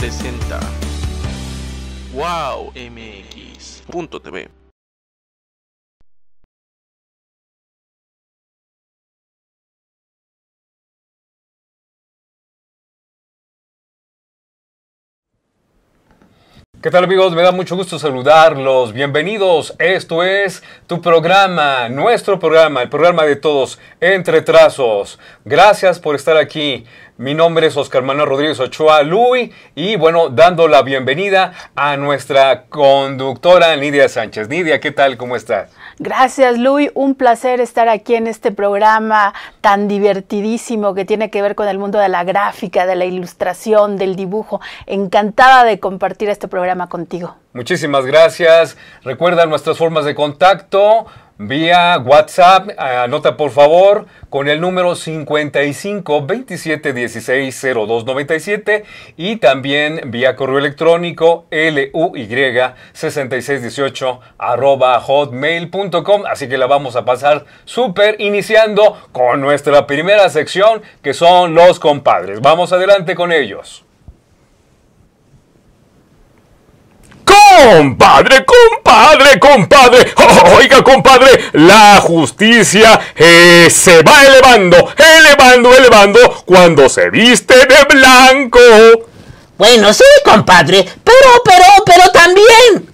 presenta Wow ¿Qué tal amigos? Me da mucho gusto saludarlos. Bienvenidos. Esto es tu programa, nuestro programa, el programa de todos, Entre Trazos. Gracias por estar aquí. Mi nombre es Oscar Manuel Rodríguez Ochoa Luis y bueno, dando la bienvenida a nuestra conductora Nidia Sánchez. Nidia, ¿qué tal? ¿Cómo estás? Gracias Luis, un placer estar aquí en este programa tan divertidísimo que tiene que ver con el mundo de la gráfica, de la ilustración, del dibujo. Encantada de compartir este programa contigo. Muchísimas gracias. Recuerda nuestras formas de contacto vía WhatsApp. Anota por favor con el número 55 27 16 y también vía correo electrónico luy 6618 arroba hotmail.com. Así que la vamos a pasar súper iniciando con nuestra primera sección que son los compadres. Vamos adelante con ellos. Compadre, compadre Compadre, compadre, oiga compadre, la justicia eh, se va elevando, elevando, elevando cuando se viste de blanco. Bueno, sí, compadre, pero, pero, pero también.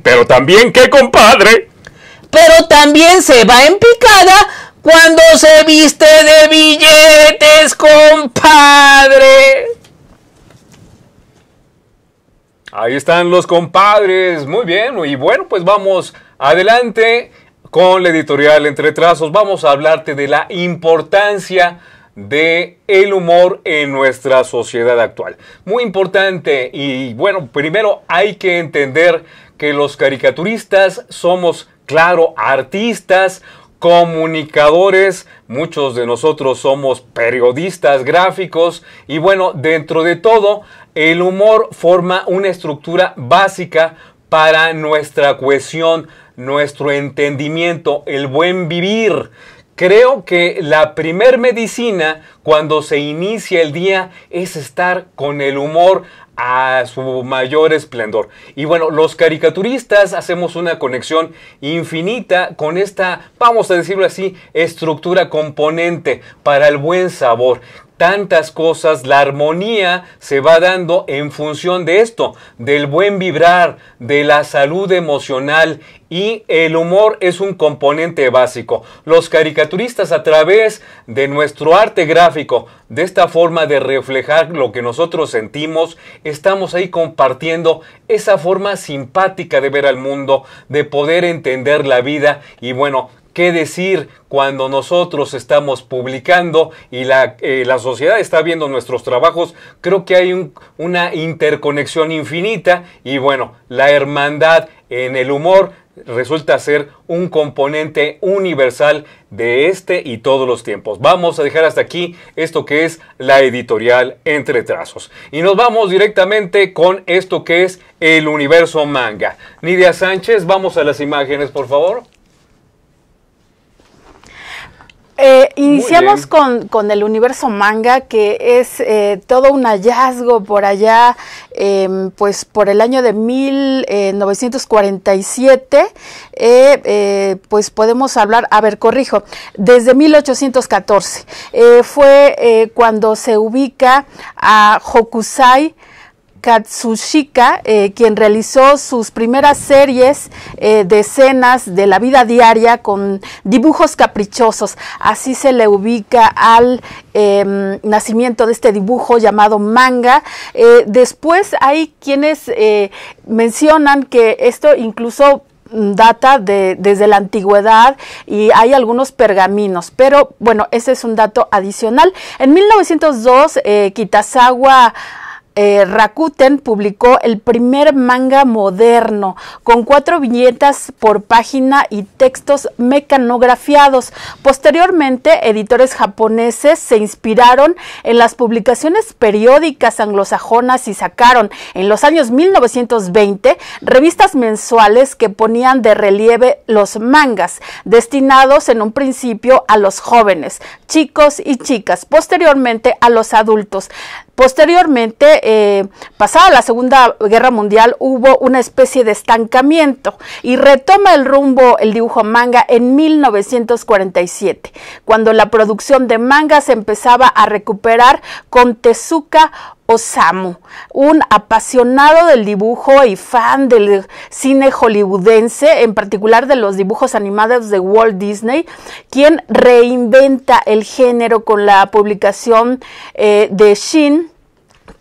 pero también, ¿qué, compadre? Pero también se va en picada cuando se viste de billetes, compadre. Ahí están los compadres. Muy bien. Y bueno, pues vamos adelante con la editorial Entre Trazos. Vamos a hablarte de la importancia de el humor en nuestra sociedad actual. Muy importante y bueno, primero hay que entender que los caricaturistas somos, claro, artistas, comunicadores, muchos de nosotros somos periodistas gráficos y bueno, dentro de todo el humor forma una estructura básica para nuestra cohesión, nuestro entendimiento, el buen vivir. Creo que la primer medicina cuando se inicia el día es estar con el humor a su mayor esplendor. Y bueno, los caricaturistas hacemos una conexión infinita con esta, vamos a decirlo así, estructura componente para el buen sabor tantas cosas, la armonía se va dando en función de esto, del buen vibrar, de la salud emocional y el humor es un componente básico. Los caricaturistas a través de nuestro arte gráfico, de esta forma de reflejar lo que nosotros sentimos, estamos ahí compartiendo esa forma simpática de ver al mundo, de poder entender la vida y bueno, qué decir cuando nosotros estamos publicando y eh, la, sociedad está viendo nuestros trabajos. Creo que hay una interconexión infinita y bueno, la hermandad en el humor resulta ser un componente universal de este y todos los tiempos. Vamos a dejar hasta aquí esto que es la editorial entre trazos. Y nos vamos directamente con esto que es el universo manga. Nidia Sánchez, vamos a las imágenes, por favor. Eh, iniciamos con, el universo manga, que es eh, todo un hallazgo por allá, em, pues por el año de 1947, eh, pues podemos hablar, a ver, corrijo, desde 1814. fue cuando se ubica a Hokusai. Katsushika, eh, quien realizó sus primeras series eh, de escenas de la vida diaria con dibujos caprichosos. Así se le ubica al em, nacimiento de este dibujo llamado manga. Eh, después hay quienes mencionan que esto incluso mm, data de, desde la antigüedad y hay algunos pergaminos, pero bueno, ese es un dato adicional. En 1902, Kitazawa eh, Rakuten publicó el primer manga moderno, con cuatro viñetas por página y textos mecanografiados. Posteriormente, editores japoneses se inspiraron en las publicaciones periódicas anglosajonas y sacaron en los años 1920 revistas mensuales que ponían de relieve los mangas, destinados en un principio a los jóvenes, chicos y chicas, posteriormente a los adultos. Posteriormente, eh, pasada la Segunda Guerra Mundial hubo una especie de estancamiento y retoma el rumbo el dibujo manga en 1947, cuando la producción de manga se empezaba a recuperar con Tezuka Osamu, un apasionado del dibujo y fan del cine hollywoodense, en particular de los dibujos animados de Walt Disney, quien reinventa el género con la publicación eh, de Shin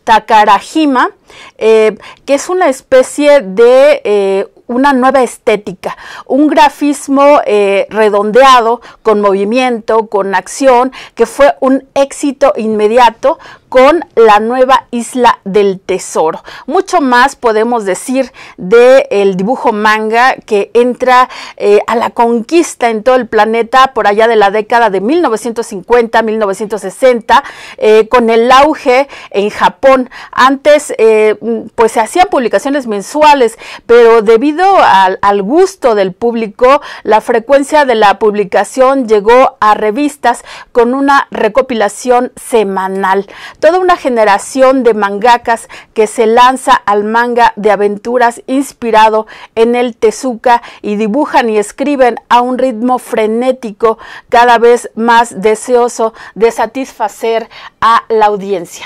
Takarajima, eh, que es una especie de eh, una nueva estética, un grafismo eh, redondeado, con movimiento, con acción, que fue un éxito inmediato con la nueva isla del tesoro. Mucho más podemos decir del el dibujo manga que entra eh, a la conquista en todo el planeta por allá de la década de 1950-1960 eh, con el auge en Japón. Antes eh, pues se hacían publicaciones mensuales, pero debido al, al gusto del público, la frecuencia de la publicación llegó a revistas con una recopilación semanal toda una generación de mangakas que se lanza al manga de aventuras inspirado en el Tezuka y dibujan y escriben a un ritmo frenético cada vez más deseoso de satisfacer a la audiencia.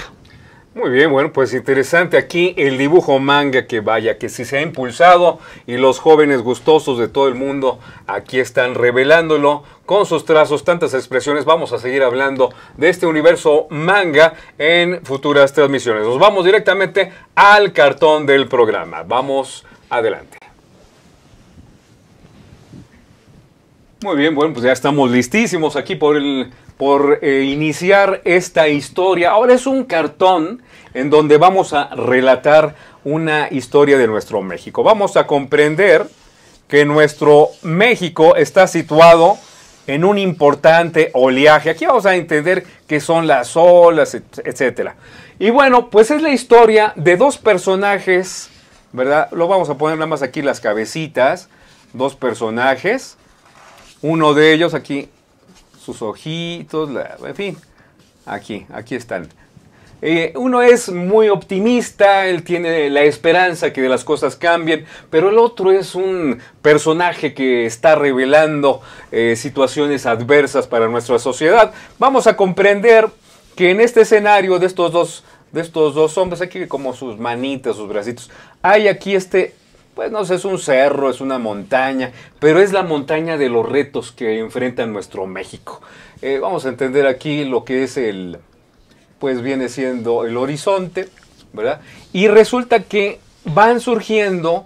Muy bien, bueno, pues interesante aquí el dibujo manga que vaya, que si se ha impulsado y los jóvenes gustosos de todo el mundo aquí están revelándolo con sus trazos, tantas expresiones. Vamos a seguir hablando de este universo manga en futuras transmisiones. Nos vamos directamente al cartón del programa. Vamos adelante. Muy bien, bueno, pues ya estamos listísimos aquí por, el, por eh, iniciar esta historia. Ahora es un cartón en donde vamos a relatar una historia de nuestro México. Vamos a comprender que nuestro México está situado en un importante oleaje. Aquí vamos a entender qué son las olas, etcétera. Y bueno, pues es la historia de dos personajes, ¿verdad? Lo vamos a poner nada más aquí las cabecitas, dos personajes uno de ellos aquí, sus ojitos, en fin, aquí, aquí están. Eh, uno es muy optimista, él tiene la esperanza que las cosas cambien, pero el otro es un personaje que está revelando eh, situaciones adversas para nuestra sociedad. Vamos a comprender que en este escenario de estos dos, de estos dos hombres, aquí como sus manitas, sus bracitos, hay aquí este pues no sé, es un cerro, es una montaña, pero es la montaña de los retos que enfrenta nuestro México. Eh, vamos a entender aquí lo que es el, pues viene siendo el horizonte, ¿verdad? Y resulta que van surgiendo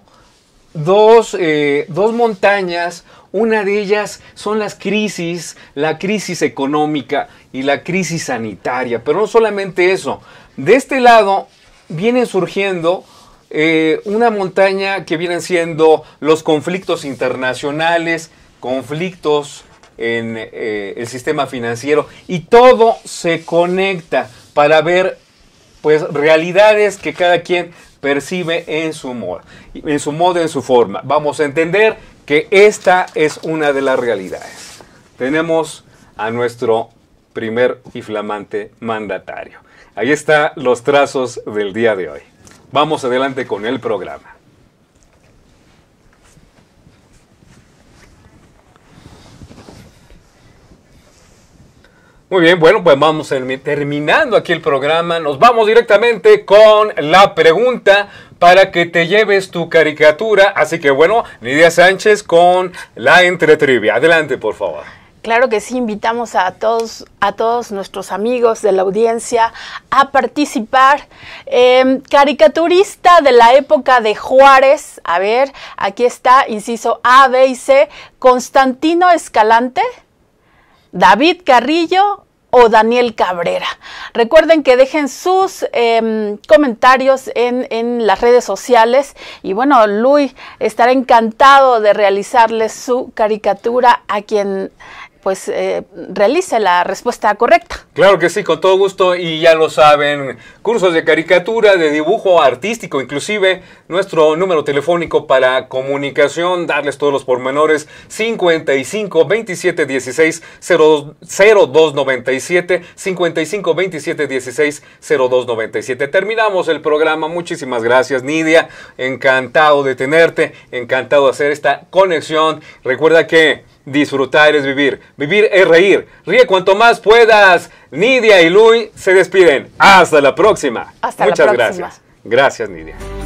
dos, eh, dos montañas, una de ellas son las crisis, la crisis económica y la crisis sanitaria, pero no solamente eso, de este lado vienen surgiendo eh, una montaña que vienen siendo los conflictos internacionales, conflictos en eh, el sistema financiero y todo se conecta para ver pues realidades que cada quien percibe en su modo, en su modo, en su forma. Vamos a entender que esta es una de las realidades. Tenemos a nuestro primer y flamante mandatario. Ahí están los trazos del día de hoy. Vamos adelante con el programa. Muy bien, bueno, pues vamos terminando aquí el programa. Nos vamos directamente con la pregunta para que te lleves tu caricatura. Así que bueno, Nidia Sánchez con la entretrivia. Adelante, por favor. Claro que sí, invitamos a todos, a todos nuestros amigos de la audiencia a participar. Em, caricaturista de la época de Juárez, a ver, aquí está, inciso A, B y C, Constantino Escalante, David Carrillo o Daniel Cabrera. Recuerden que dejen sus em, comentarios en, en, las redes sociales y bueno, Luis estará encantado de realizarles su caricatura a quien pues eh, realice la respuesta correcta. Claro que sí, con todo gusto y ya lo saben, cursos de caricatura, de dibujo artístico, inclusive nuestro número telefónico para comunicación, darles todos los pormenores 55 27 16 0297 55 27 16 0297. Terminamos el programa, muchísimas gracias Nidia, encantado de tenerte, encantado de hacer esta conexión. Recuerda que Disfrutar es vivir. Vivir es reír. Ríe cuanto más puedas. Nidia y Luis se despiden. Hasta la próxima. Hasta Muchas la próxima. gracias. Gracias, Nidia.